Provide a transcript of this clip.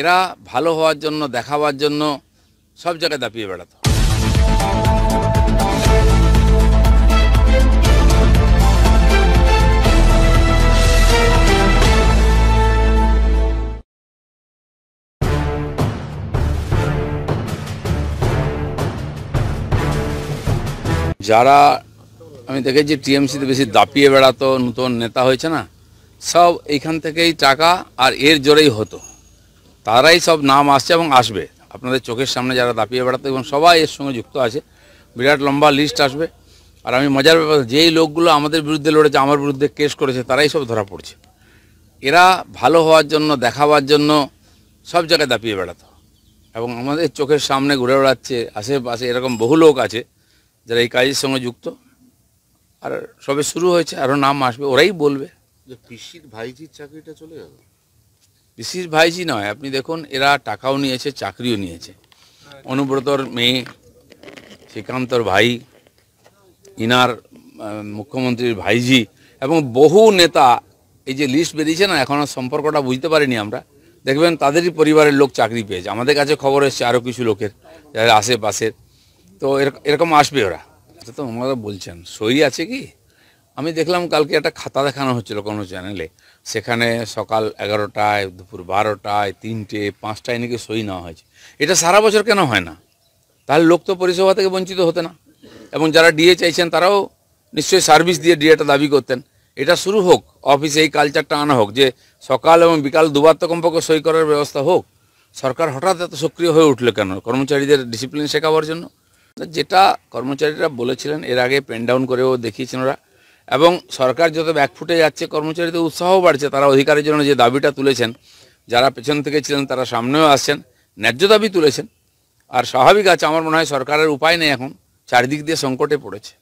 এরা ভালো হওয়ার জন্য দেখাবার জন্য সব জায়গায় দাপিয়ে বেড়াতো যারা আমি দেখেছি টিএমসিতে বেশি দাপিয়ে বেড়াতো নতুন নেতা হয়েছে না সব এইখান থেকেই টাকা আর এর জোরেই হতো তারাই সব নাম আসছে এবং আসবে আপনাদের চোখের সামনে যারা দাপিয়ে বেড়াতো এবং সবাই এর সঙ্গে যুক্ত আছে বিরাট লম্বা লিস্ট আসবে আর আমি মজার ব্যাপার যেই লোকগুলো আমাদের বিরুদ্ধে লড়েছে আমার বিরুদ্ধে কেস করেছে তারাই সব ধরা পড়ছে এরা ভালো হওয়ার জন্য দেখাবার জন্য সব জায়গায় দাপিয়ে বেড়াতো এবং আমাদের চোখের সামনে ঘুরে বেড়াচ্ছে আশেপাশে এরকম বহু লোক আছে যারা এই কাজের সঙ্গে যুক্ত আর সবে শুরু হয়েছে আরও নাম আসবে ওরাই বলবে যে পিসির ভাইজির চাকরিটা চলে যাবে বিশিষ ভাইজি নয় আপনি দেখুন এরা টাকাও নিয়েছে চাকরিও নিয়েছে অনুব্রতর মেয়ে শ্রীকান্তর ভাই ইনার মুখ্যমন্ত্রীর ভাইজি এবং বহু নেতা এই যে লিস্ট বেরিয়েছে না এখন সম্পর্কটা বুঝতে পারিনি আমরা দেখবেন তাদেরই পরিবারের লোক চাকরি পেয়েছে আমাদের কাছে খবর এসছে আরও কিছু লোকের যারা আশেপাশের তো এরকম আসবে ওরা তো আমরা বলছেন সই আছে কি আমি দেখলাম কালকে একটা খাতা দেখানো হচ্ছিল কোনো চ্যানেলে সেখানে সকাল এগারোটায় দুপুর বারোটায় তিনটে পাঁচটায় নাকি সই নেওয়া হয়েছে এটা সারা বছর কেন হয় না তাহলে লোক তো পরিষেবা থেকে বঞ্চিত হতে না এবং যারা ডিএ চাইছেন তারাও নিশ্চয়ই সার্ভিস দিয়ে ডিএটা দাবি করতেন এটা শুরু হোক অফিসে এই কালচারটা আনা হোক যে সকাল এবং বিকাল দুবার তো কমপক্ষে সই করার ব্যবস্থা হোক সরকার হঠাৎ এত সক্রিয় হয়ে উঠলো কেন কর্মচারীদের ডিসিপ্লিন শেখাবার জন্য যেটা কর্মচারীরা বলেছিলেন এর আগে পেন ডাউন করেও দেখিয়েছেন ওরা এবং সরকার যত ব্যাকফুটে যাচ্ছে কর্মচারীদের উৎসাহ বাড়ছে তারা অধিকারের জন্য যে দাবিটা তুলেছেন যারা পেছন থেকে ছিলেন তারা সামনেও আসছেন ন্যায্য দাবি তুলেছেন আর স্বাভাবিক আছে আমার মনে হয় সরকারের উপায় নেই এখন চারিদিক দিয়ে সংকটে পড়েছে